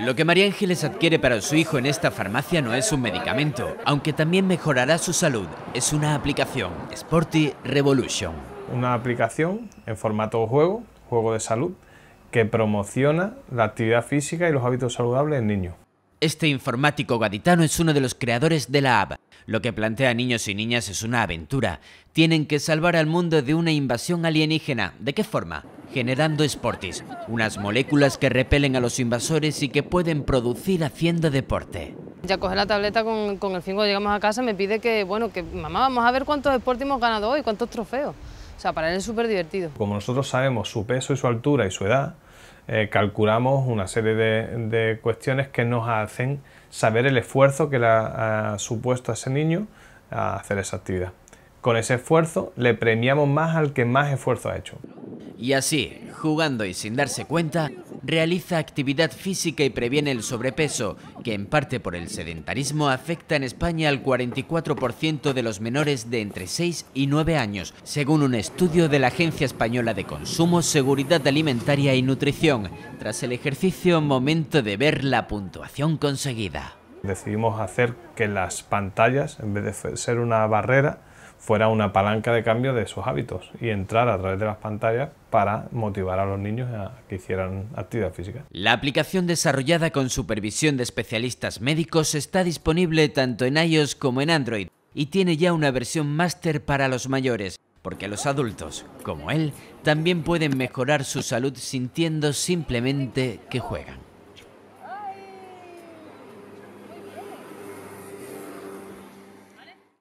Lo que María Ángeles adquiere para su hijo en esta farmacia no es un medicamento, aunque también mejorará su salud. Es una aplicación, Sporty Revolution. Una aplicación en formato juego, juego de salud, que promociona la actividad física y los hábitos saludables en niños. Este informático gaditano es uno de los creadores de la app. Lo que plantea a niños y niñas es una aventura. Tienen que salvar al mundo de una invasión alienígena. ¿De qué forma? generando Sportis, unas moléculas que repelen a los invasores y que pueden producir haciendo deporte. Ya coge la tableta con, el fin cuando llegamos a casa, me pide que, bueno, que mamá, vamos a ver cuántos esportes hemos ganado hoy, cuántos trofeos. O sea, para él es súper divertido. Como nosotros sabemos su peso y su altura y su edad, eh, calculamos una serie de, cuestiones que nos hacen saber el esfuerzo que le ha, supuesto a ese niño a hacer esa actividad. Con ese esfuerzo le premiamos más al que más esfuerzo ha hecho. Y así, jugando y sin darse cuenta, realiza actividad física y previene el sobrepeso, que en parte por el sedentarismo afecta en España al 44% de los menores de entre 6 y 9 años, según un estudio de la Agencia Española de Consumo, Seguridad Alimentaria y Nutrición. Tras el ejercicio, momento de ver la puntuación conseguida. Decidimos hacer que las pantallas, en vez de ser una barrera, fuera una palanca de cambio de sus hábitos y entrar a través de las pantallas para motivar a los niños a que hicieran actividad física. La aplicación desarrollada con supervisión de especialistas médicos está disponible tanto en iOS como en Android y tiene ya una versión máster para los mayores, porque los adultos, como él, también pueden mejorar su salud sintiendo simplemente que juegan.